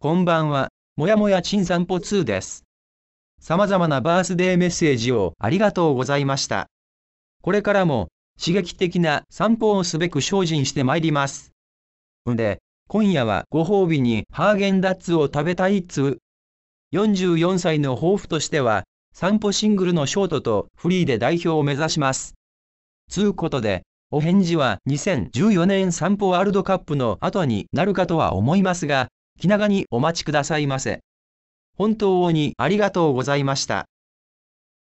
こんばんは、もやもやちん散歩2です。様々なバースデーメッセージをありがとうございました。これからも刺激的な散歩をすべく精進してまいります。んで、今夜はご褒美にハーゲンダッツを食べたいっつ44歳の抱負としては、散歩シングルのショートとフリーで代表を目指します。つうことで、お返事は2014年散歩ワールドカップの後になるかとは思いますが、気長にお待ちくださいませ。本当にありがとうございました。